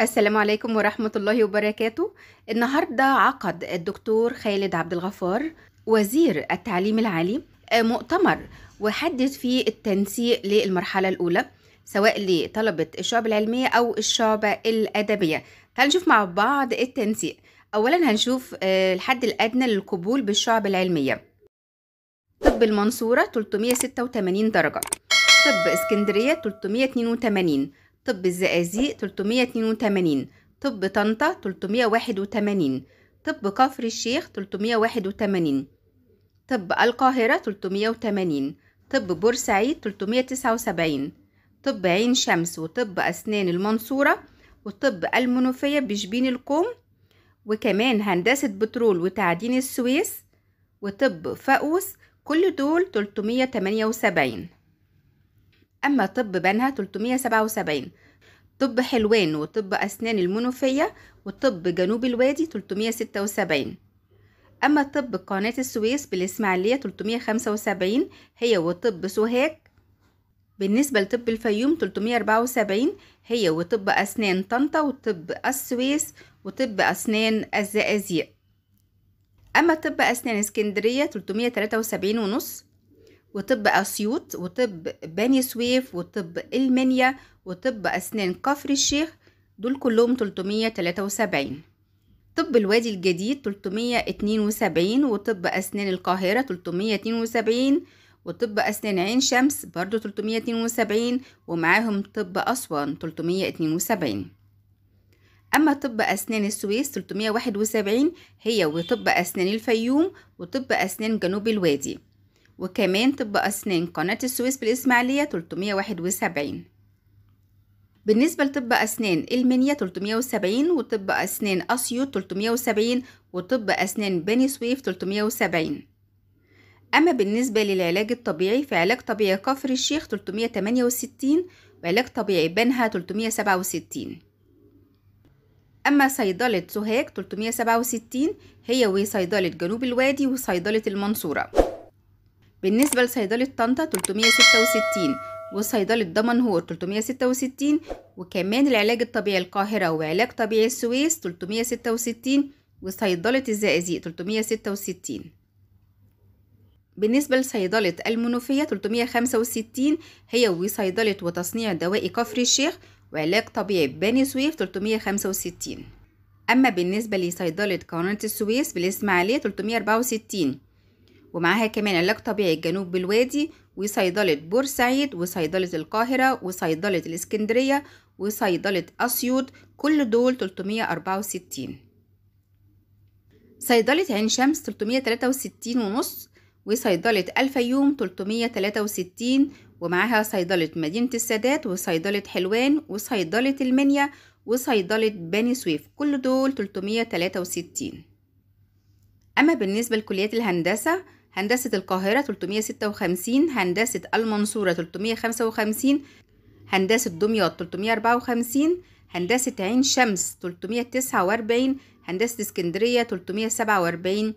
السلام عليكم ورحمة الله وبركاته النهاردة عقد الدكتور خالد عبد الغفار وزير التعليم العالي آه، مؤتمر وحدد فيه التنسيق للمرحلة الأولى سواء لطلبة الشعب العلمية أو الشعب الأدبية هنشوف مع بعض التنسيق أولا هنشوف آه، الحد الأدنى للقبول بالشعب العلمية طب المنصورة 386 درجة طب اسكندرية 382 طب الزقازيق 382 طب طنطا 381 طب كفر الشيخ 381 طب القاهرة 380 طب بورسعيد 379 طب عين شمس وطب أسنان المنصورة وطب المنوفية بشبين القوم وكمان هندسة بترول وتعدين السويس وطب فاقوس كل دول 378 أما طب بنها 377 طب حلوان وطب أسنان المنوفية وطب جنوب الوادي 376 أما طب قناة السويس بالإسماعيلية 375 هي وطب سوهاج بالنسبة لطب الفيوم 374 هي وطب أسنان طنطا وطب السويس وطب أسنان الزقازيق أما طب أسنان اسكندرية 373 ونص وطب أسيوط وطب بني سويف وطب المنيا وطب أسنان كفر الشيخ دول كلهم 373 طب الوادي الجديد 372 وطب أسنان القاهرة 372 وطب أسنان عين شمس برضو 372 ومعاهم طب أسوان 372 أما طب أسنان السويس 371 هي وطب أسنان الفيوم وطب أسنان جنوب الوادي وكمان طب أسنان قناة السويس بالإسماعيلية 371 بالنسبة لطب أسنان المنيا 370 وطب أسنان أسيوط 370 وطب أسنان بني سويف 370 أما بالنسبة للعلاج الطبيعي فعلاج طبيعي كفر الشيخ 368 وعلاج طبيعي بنها 367 أما صيدلة سوهاج 367 هي وصيدلة جنوب الوادي وصيدلة المنصورة بالنسبة لصيدلة طنطا 366 وصيدلة دمنهور 366 وكمان العلاج الطبيعي القاهرة وعلاج طبيعي السويس 366 وصيدلة الزقازيق 366 بالنسبة لصيدلة المنوفية 365 هي وصيدلة وتصنيع دوائي كفر الشيخ وعلاج طبيعي بني سويف 365 أما بالنسبة لصيدلة قناة السويس بالإسماعيلية 364 ومعاها كمان علاج طبيعي الجنوب بالوادي وصيدلة بورسعيد وصيدلة القاهرة وصيدلة الإسكندرية وصيدلة أسيوط كل دول 364 صيدلة عين شمس 363 ونص وصيدلة الفيوم 363 ومعاها صيدلة مدينة السادات وصيدلة حلوان وصيدلة المنيا وصيدلة بني سويف كل دول 363 أما بالنسبة لكليات الهندسة هندسة القاهرة 356 هندسة المنصورة 355 هندسة دمياط 354 هندسة عين شمس 349 هندسة اسكندرية 347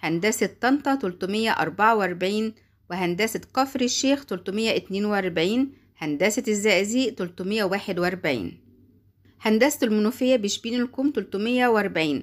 هندسة طنطا 344 وهندسة كفر الشيخ 342 هندسة الزقازيق 341 هندسة المنوفية بشبين الكوم 340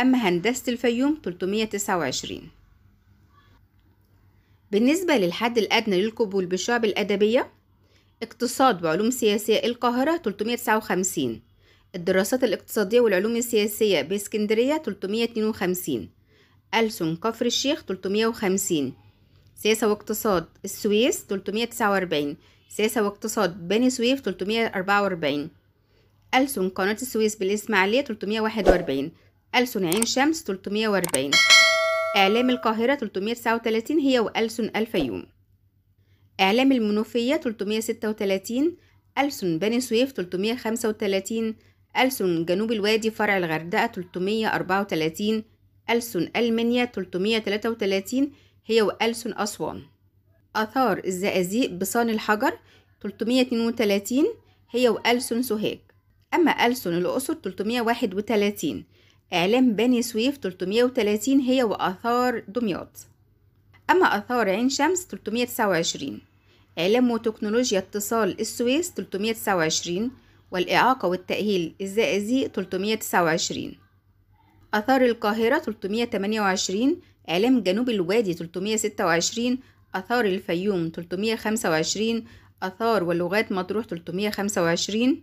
أما هندسة الفيوم 329 بالنسبة للحد الأدنى للقبول بالشعب الأدبية اقتصاد وعلوم سياسية القاهرة 359 الدراسات الاقتصادية والعلوم السياسية باسكندرية 352 ألسن كفر الشيخ 350 سياسة واقتصاد السويس 349 سياسة واقتصاد بني سويف 344 ألسن قناة السويس بالإسماعيلية 341 ألسن عين شمس 340 إعلام القاهرة 339 هي وألسن الفيوم إعلام المنوفية 336 ألسن بني سويف 335 ألسن جنوب الوادي فرع الغردقة 334 ألسن ألمانيا 333 هي وألسن أسوان آثار الزقازيق بصان الحجر 332 هي وألسن سوهاج أما ألسن الأقصر 331 إعلام بني سويف 330 هي وآثار دمياط أما آثار عين شمس 329 إعلام وتكنولوجيا اتصال السويس 329 والإعاقة والتأهيل الزائزي 329 آثار القاهرة 328 إعلام جنوب الوادي 326 آثار الفيوم 325 آثار ولغات مطروح 325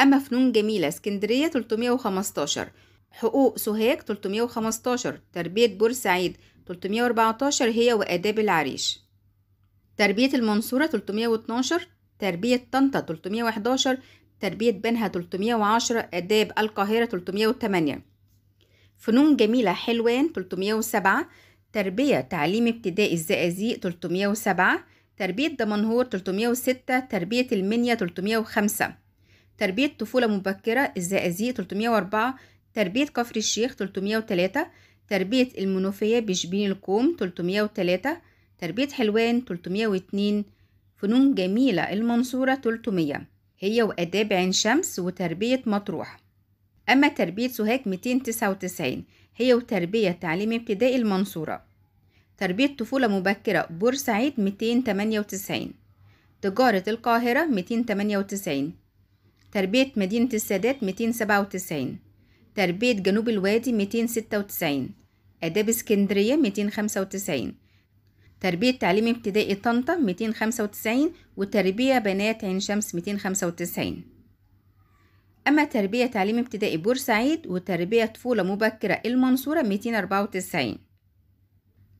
أما فنون جميلة اسكندرية 315 حقوق سوهاج 315 تربية بورسعيد 314 هي وآداب العريش تربية المنصورة 312 تربية طنطا 311 تربية بنها 310 آداب القاهرة 308 فنون جميلة حلوان 307 تربية تعليم ابتدائي الزقازيق 307 تربية دمنهور 306 تربية المنيا 305 تربية طفولة مبكرة الزقازيق 304 تربية كفر الشيخ 303 تربية المنوفية بشبين الكوم 303 تربية حلوان 302 فنون جميلة المنصورة 300 هي وآداب عين شمس وتربية مطروح أما تربية سوهاج 299 هي وتربية تعليم ابتدائي المنصورة تربية طفولة مبكرة بورسعيد 298 تجارة القاهرة 298 تربية مدينة السادات 297 تربية جنوب الوادي 296 آداب اسكندرية 295 تربية تعليم ابتدائي طنطا 295 وتربية بنات عين شمس 295 أما تربية تعليم ابتدائي بورسعيد وتربية طفولة مبكرة المنصورة 294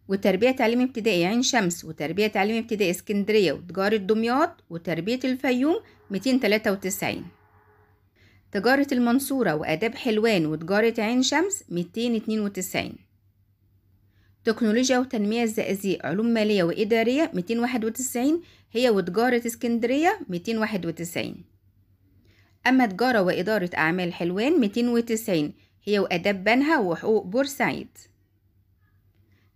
وتربية تعليم ابتدائي عين شمس وتربية تعليم ابتدائي اسكندرية وتجارة دمياط وتربية الفيوم 293 تجارة المنصورة وآداب حلوان وتجارة عين شمس 292 تكنولوجيا وتنمية الزقازيق علوم مالية وإدارية 291 هي وتجارة اسكندرية 291 أما تجارة وإدارة أعمال حلوان 290 هي وآداب بنها وحقوق بورسعيد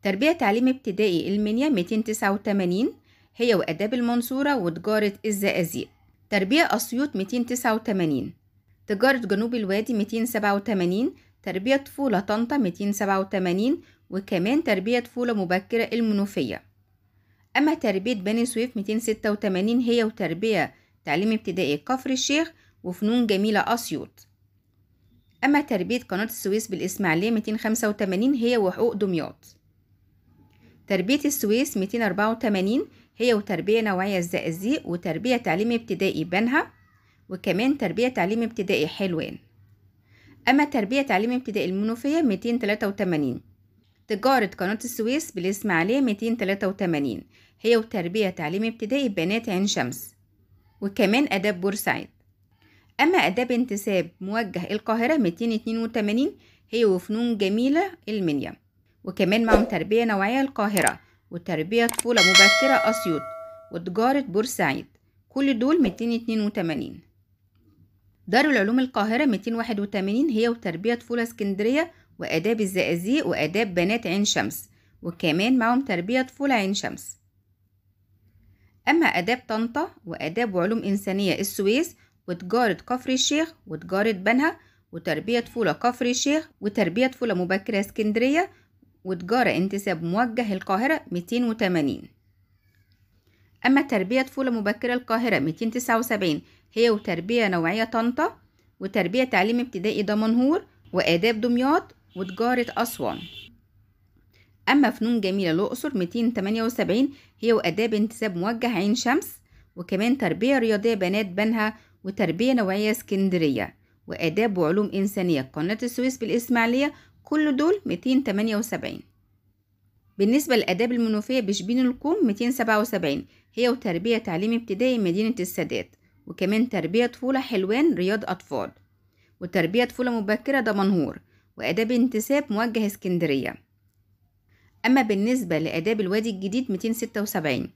تربية تعليم ابتدائي المنيا 289 هي وآداب المنصورة وتجارة الزقازيق تربية أسيوط 289 تجارة جنوب الوادي 287 تربية طفولة طنطا 287 وكمان تربية طفولة مبكرة المنوفية أما تربية بني سويف 286 هي وتربية تعليم ابتدائي كفر الشيخ وفنون جميلة أسيوط أما تربية قناة السويس بالإسماعيلية 285 هي وحقوق دمياط تربية السويس 284 هي وتربية نوعية الزقازيق وتربية تعليم ابتدائي بنها وكمان تربية تعليم ابتدائي حلوان أما تربية تعليم ابتدائي المنوفية 283 تجارة قناة السويس بالإسماعيلية 283 هي وتربية تعليم ابتدائي بنات عين شمس وكمان آداب بورسعيد أما آداب انتساب موجه القاهرة 282 هي وفنون جميلة المنيا وكمان معهم تربية نوعية القاهرة وتربية طفولة مبكرة أسيوط وتجارة بورسعيد كل دول 282 دار العلوم القاهرة 281 هي وتربية طفولة اسكندرية وآداب الزقازيق وآداب بنات عين شمس وكمان معهم تربية طفولة عين شمس أما آداب طنطا وآداب وعلوم إنسانية السويس وتجارة كفر الشيخ وتجارة بنها وتربية طفولة كفر الشيخ وتربية طفولة مبكرة اسكندرية وتجارة انتساب موجه القاهرة 280 أما تربية طفولة مبكرة القاهرة 279 هي وتربية نوعية طنطا وتربية تعليم ابتدائي دمنهور وآداب دمياط وتجارة أسوان أما فنون جميلة الأقصر 278 هي وآداب انتساب موجه عين شمس وكمان تربية رياضية بنات بنها وتربية نوعية اسكندرية وآداب وعلوم إنسانية قناة السويس بالإسماعيلية كل دول 278 بالنسبة للآداب المنوفية بشبين القوم 277 هي وتربية تعليم ابتدائي مدينة السادات وكمان تربية طفولة حلوان رياض أطفال وتربية طفولة مبكرة دمنهور وآداب انتساب موجه اسكندرية أما بالنسبة لآداب الوادي الجديد 276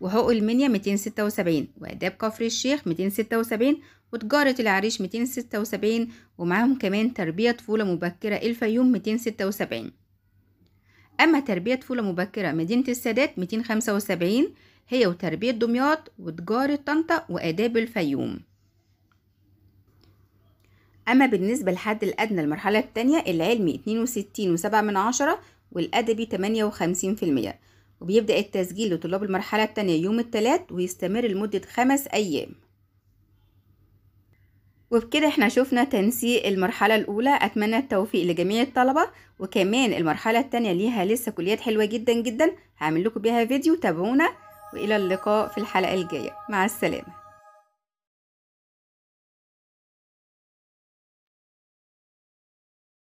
وحقوق المنيا 276 وآداب كفر الشيخ 276 وتجارة العريش 276 ومعاهم كمان تربية طفولة مبكرة الفيوم 276 أما تربية طفولة مبكرة مدينة السادات 275 هي وتربية دمياط وتجارة طنطا وآداب الفيوم أما بالنسبة للحد الأدنى المرحلة التانية العلمي اتنين وستين 7 من عشرة والأدبي 58% وبيبدأ التسجيل لطلاب المرحلة التانية يوم التلات ويستمر لمدة خمس أيام وبكده احنا شفنا تنسيق المرحلة الأولى أتمنى التوفيق لجميع الطلبة وكمان المرحلة التانية ليها لسه كليات حلوة جدا جدا هعمل لكم بيها فيديو تابعونا وإلى اللقاء في الحلقة الجاية مع السلامة